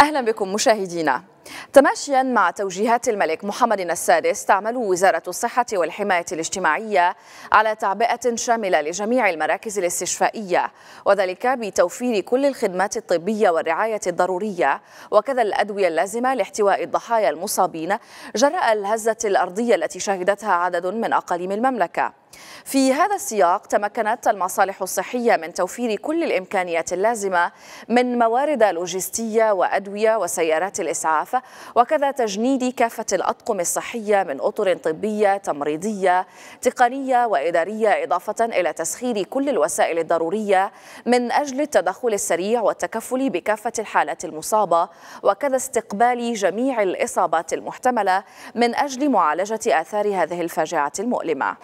أهلا بكم مشاهدينا تماشيا مع توجيهات الملك محمد السادس تعمل وزارة الصحة والحماية الاجتماعية على تعبئة شاملة لجميع المراكز الاستشفائية وذلك بتوفير كل الخدمات الطبية والرعاية الضرورية وكذا الأدوية اللازمة لاحتواء الضحايا المصابين جراء الهزة الأرضية التي شهدتها عدد من أقاليم المملكة في هذا السياق تمكنت المصالح الصحية من توفير كل الإمكانيات اللازمة من موارد لوجستية وأدوية وسيارات الإسعاف وكذا تجنيد كافة الأطقم الصحية من أطر طبية تمريضية تقنية وإدارية إضافة إلى تسخير كل الوسائل الضرورية من أجل التدخل السريع والتكفل بكافة الحالات المصابة وكذا استقبال جميع الإصابات المحتملة من أجل معالجة آثار هذه الفاجعة المؤلمة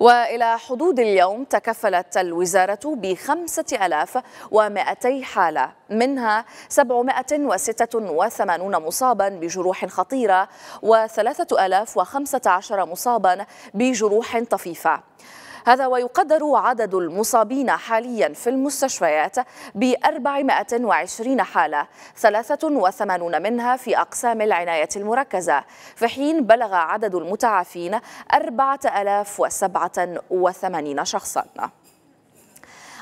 وإلى حدود اليوم تكفلت الوزارة بخمسة ألاف ومائتي حالة منها 786 مصابا بجروح خطيرة و 3015 مصابا بجروح طفيفة هذا ويقدر عدد المصابين حاليا في المستشفيات ب 420 حالة 83 منها في أقسام العناية المركزة في حين بلغ عدد المتعافين 4087 شخصا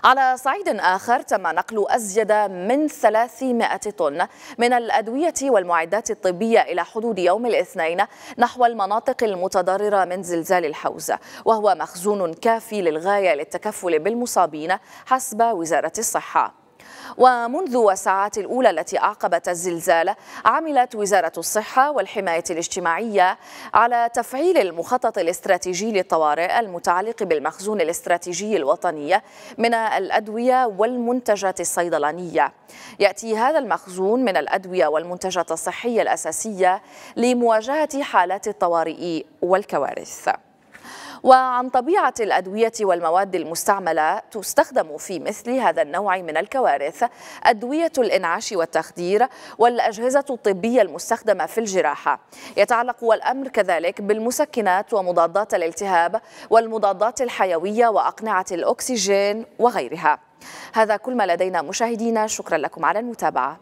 على صعيد آخر تم نقل أزيد من 300 طن من الأدوية والمعدات الطبية إلى حدود يوم الاثنين نحو المناطق المتضررة من زلزال الحوزة وهو مخزون كافي للغاية للتكفل بالمصابين حسب وزارة الصحة ومنذ الساعات الأولى التي أعقبت الزلزال عملت وزارة الصحة والحماية الاجتماعية على تفعيل المخطط الاستراتيجي للطوارئ المتعلق بالمخزون الاستراتيجي الوطني من الأدوية والمنتجات الصيدلانية يأتي هذا المخزون من الأدوية والمنتجات الصحية الأساسية لمواجهة حالات الطوارئ والكوارث وعن طبيعة الأدوية والمواد المستعملة تستخدم في مثل هذا النوع من الكوارث أدوية الإنعاش والتخدير والأجهزة الطبية المستخدمة في الجراحة يتعلق الأمر كذلك بالمسكنات ومضادات الالتهاب والمضادات الحيوية وأقنعة الأكسجين وغيرها هذا كل ما لدينا مشاهدينا شكرا لكم على المتابعة